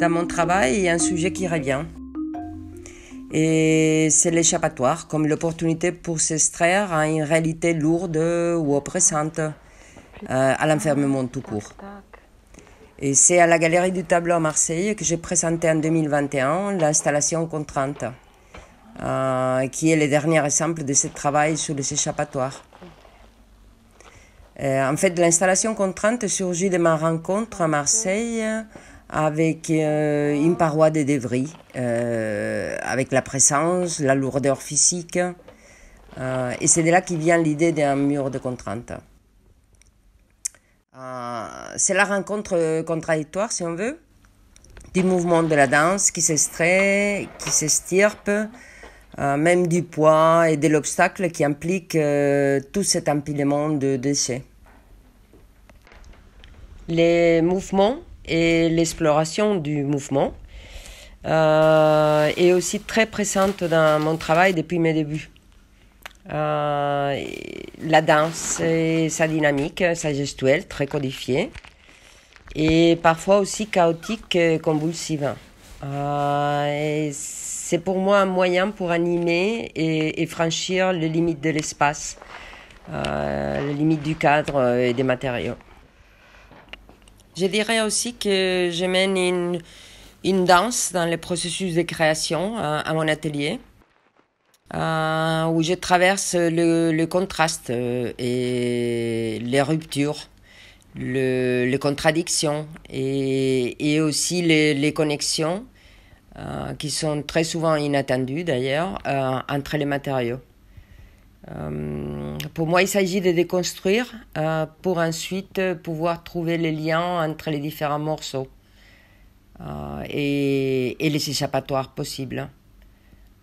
dans mon travail il y a un sujet qui revient. Et c'est l'échappatoire, comme l'opportunité pour s'extraire à une réalité lourde ou oppressante, euh, à l'enfermement tout court. Et c'est à la Galerie du Tableau à Marseille que j'ai présenté en 2021 l'installation Contrainte, euh, qui est le dernier exemple de ce travail sur les échappatoires. Euh, en fait, l'installation Contrainte surgit de ma rencontre à Marseille avec euh, une paroi de débris, euh, avec la présence, la lourdeur physique. Euh, et c'est de là qui vient l'idée d'un mur de contrainte. c'est la rencontre contradictoire, si on veut, du mouvement de la danse qui s'estrait, qui s'estirpe, même du poids et de l'obstacle qui implique tout cet empilement de déchets. Les mouvements et l'exploration du mouvement euh, est aussi très présente dans mon travail depuis mes débuts. Euh, la danse et sa dynamique, sa gestuelle très codifiée et parfois aussi chaotique et convulsive. Euh, c'est pour moi un moyen pour animer et, franchir les limites de l'espace, les limites du cadre et des matériaux. Je dirais aussi que je mène une, danse dans le processus de création euh, à, mon atelier, euh, où je traverse le, contraste euh, et les ruptures, les contradictions et, aussi les, connexions, qui sont très souvent inattendues d'ailleurs, entre les matériaux pour moi, il s'agit de déconstruire euh, pour ensuite euh, pouvoir trouver les liens entre les différents morceaux euh, et, les échappatoires possibles.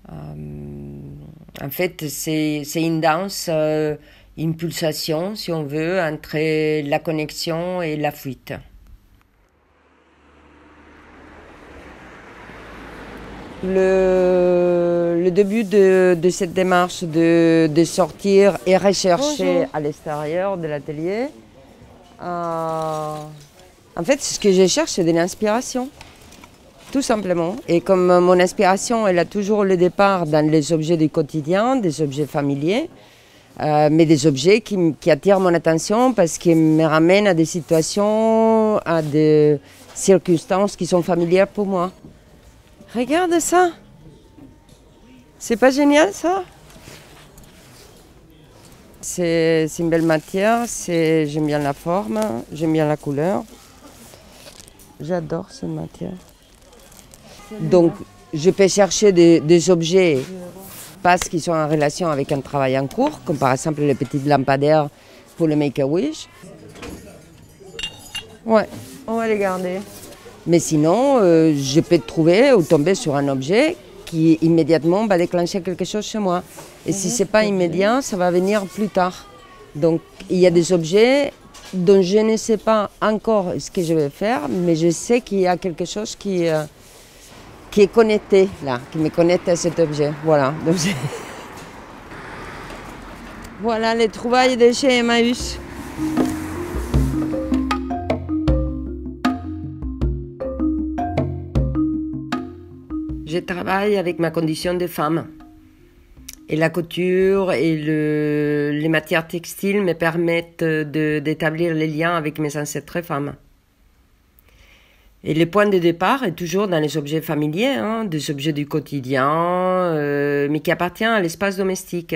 en fait, c'est une danse, une pulsation, si on veut, entre la connexion et la fuite le début de, cette démarche de, sortir et rechercher à l'extérieur de l'atelier. Euh, en fait, ce que je cherche, c'est de l'inspiration, tout simplement. Et comme mon inspiration, elle a toujours le départ dans les objets du quotidien, des objets familiers, euh, mais des objets qui, qui, attirent mon attention parce qu'ils me ramènent à des situations, à des circonstances qui sont familières pour moi. Regarde ça c'est pas génial ça c'est une belle matière, j'aime bien la forme, j'aime bien la couleur. J'adore cette matière. Donc, je peux chercher des, objets parce qu'ils sont en relation avec un travail en cours, comme par exemple les petites lampadaires pour le Make-A-Wish. Ouais, on va les garder. Mais sinon, euh, je peux trouver ou tomber sur un objet qui immédiatement va déclencher quelque chose chez moi. Et si mhm. ce n'est pas immédiat, ça va venir plus tard. Donc il y a des objets dont je ne sais pas encore ce que je vais faire, mais je sais qu'il y a quelque chose qui, euh, qui est connecté là, qui me connecte à cet objet. Voilà. Donc, voilà les trouvailles de chez Emmaüs. Je travaille avec ma condition de femme. Et la couture et les matières textiles me permettent d'établir les liens avec mes ancêtres femmes. Et le point de départ est toujours dans les objets familiers, hein, des objets du quotidien, euh, mais qui appartiennent à l'espace domestique.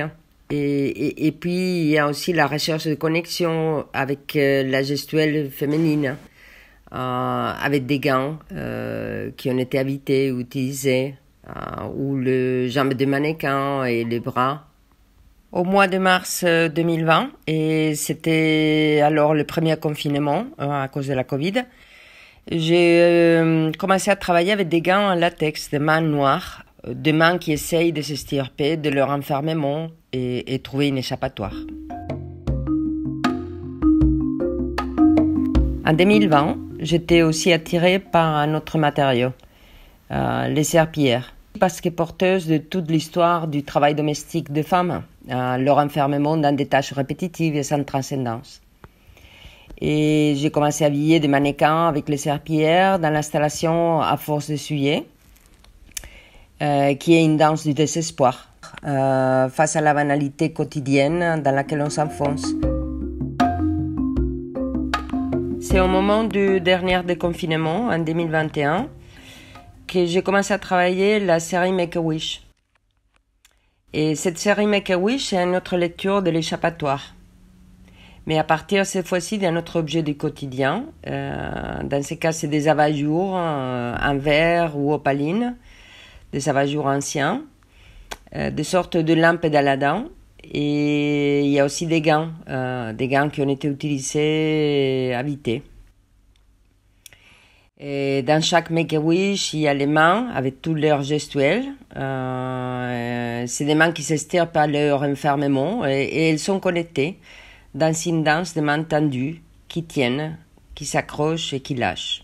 Et, puis, il y a aussi la recherche de connexion avec euh, la gestuelle féminine. Euh, avec des gants euh, qui ont été habités, utilisés, euh, ou le jambes de mannequin et les bras au mois de mars 2020 et c'était alors le premier confinement à cause de la Covid. J'ai commencé à travailler avec des gants en latex, des mains noires, des mains qui essayent de s'estirper de leur enfermement et, et trouver une échappatoire. En 2020, j'étais aussi attirée par un autre matériau, euh, les serpillères, parce qu'elles porteuse de toute l'histoire du travail domestique des femmes, euh, leur enfermement dans des tâches répétitives et sans transcendance. Et j'ai commencé à habiller des mannequins avec les serpillères dans l'installation à force de suyer, euh, qui est une danse du désespoir face à la banalité quotidienne dans laquelle on s'enfonce. C'est au moment du dernier déconfinement, en 2021, que j'ai commencé à travailler la série Make a Wish. Et cette série Make a Wish est une autre lecture de l'échappatoire. Mais à partir cette fois-ci d'un autre objet du quotidien, euh, dans ce cas c'est des avajours euh, en verre ou opaline, des avajours anciens, euh, des sortes de lampes d'Aladin, et il y a aussi des gants, euh, des gants qui ont été utilisés, euh, habités. Et dans chaque make il y a les mains avec tous leurs gestuels. Euh, c'est des mains qui s'estirent par leur enfermement et, elles sont connectées dans une danse de mains tendues qui tiennent, qui s'accrochent et qui lâchent.